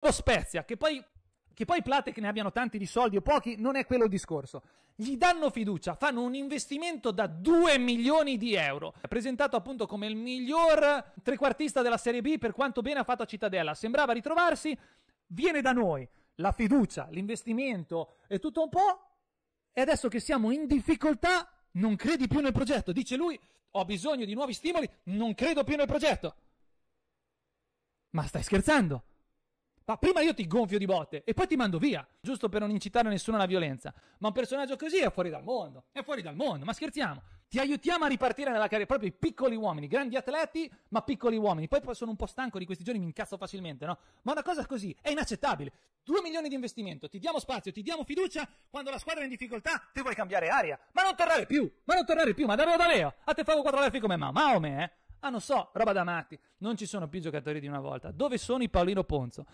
lo Spezia, che poi, che poi Plate che ne abbiano tanti di soldi o pochi, non è quello il discorso. Gli danno fiducia, fanno un investimento da 2 milioni di euro, presentato appunto come il miglior trequartista della Serie B per quanto bene ha fatto a Cittadella. Sembrava ritrovarsi, viene da noi la fiducia, l'investimento e tutto un po'. E adesso che siamo in difficoltà, non credi più nel progetto. Dice lui, ho bisogno di nuovi stimoli, non credo più nel progetto. Ma stai scherzando? Ma prima io ti gonfio di botte e poi ti mando via, giusto per non incitare nessuno alla violenza. Ma un personaggio così è fuori dal mondo, è fuori dal mondo, ma scherziamo. Ti aiutiamo a ripartire nella carriera, proprio i piccoli uomini, grandi atleti, ma piccoli uomini. Poi sono un po' stanco di questi giorni, mi incazzo facilmente, no? Ma una cosa così è inaccettabile. Due milioni di investimento, ti diamo spazio, ti diamo fiducia, quando la squadra è in difficoltà ti vuoi cambiare aria, ma non tornare più, ma non tornare più, ma davvero da Leo, a te fago quattro come mamma, o me, eh? Ah, non so, roba da matti. Non ci sono più giocatori di una volta. Dove sono i Paolino Ponzo?